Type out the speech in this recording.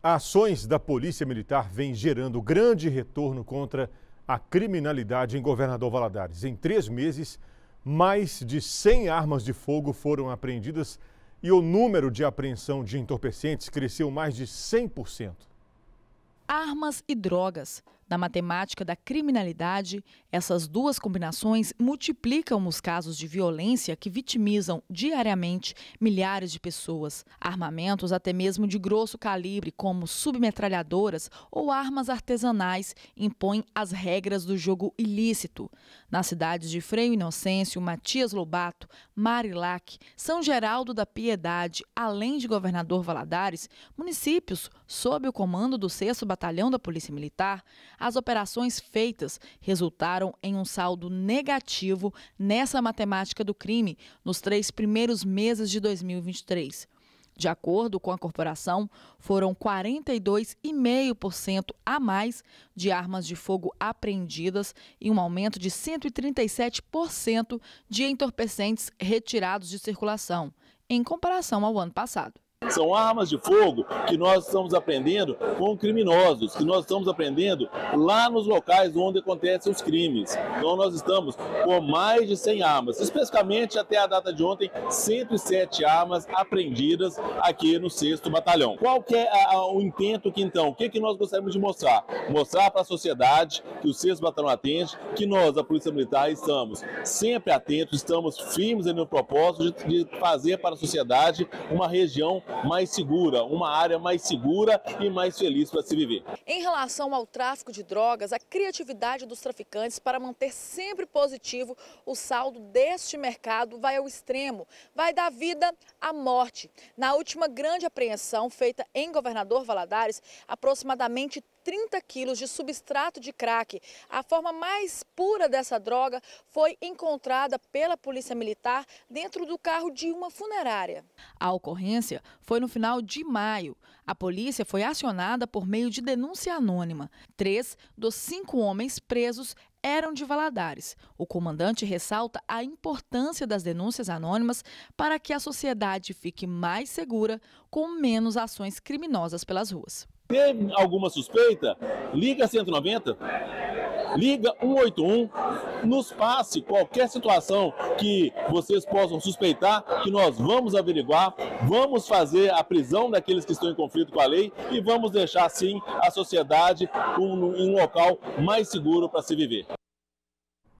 Ações da Polícia Militar vêm gerando grande retorno contra a criminalidade em Governador Valadares. Em três meses, mais de 100 armas de fogo foram apreendidas e o número de apreensão de entorpecentes cresceu mais de 100%. Armas e drogas na matemática da criminalidade, essas duas combinações multiplicam os casos de violência que vitimizam diariamente milhares de pessoas. Armamentos até mesmo de grosso calibre, como submetralhadoras ou armas artesanais, impõem as regras do jogo ilícito. Nas cidades de Freio Inocêncio, Matias Lobato, Marilac, São Geraldo da Piedade, além de Governador Valadares, municípios sob o comando do 6 Batalhão da Polícia Militar, as operações feitas resultaram em um saldo negativo nessa matemática do crime nos três primeiros meses de 2023. De acordo com a corporação, foram 42,5% a mais de armas de fogo apreendidas e um aumento de 137% de entorpecentes retirados de circulação, em comparação ao ano passado. São armas de fogo que nós estamos aprendendo com criminosos, que nós estamos aprendendo lá nos locais onde acontecem os crimes. Então nós estamos com mais de 100 armas, especificamente até a data de ontem, 107 armas apreendidas aqui no 6 Batalhão. Qual que é a, o intento que então, o que, que nós gostaríamos de mostrar? Mostrar para a sociedade que o 6 Batalhão atende, que nós, a Polícia Militar, estamos sempre atentos, estamos firmes no propósito de, de fazer para a sociedade uma região mais segura, uma área mais segura e mais feliz para se viver. Em relação ao tráfico de drogas, a criatividade dos traficantes para manter sempre positivo o saldo deste mercado vai ao extremo, vai da vida à morte. Na última grande apreensão feita em Governador Valadares, aproximadamente 30 quilos de substrato de crack. A forma mais pura dessa droga foi encontrada pela Polícia Militar dentro do carro de uma funerária. A ocorrência foi no final de maio. A polícia foi acionada por meio de denúncia anônima. Três dos cinco homens presos eram de Valadares. O comandante ressalta a importância das denúncias anônimas para que a sociedade fique mais segura, com menos ações criminosas pelas ruas. Teve alguma suspeita? Liga 190, liga 181, nos passe qualquer situação que vocês possam suspeitar, que nós vamos averiguar, vamos fazer a prisão daqueles que estão em conflito com a lei e vamos deixar sim a sociedade um, em um local mais seguro para se viver.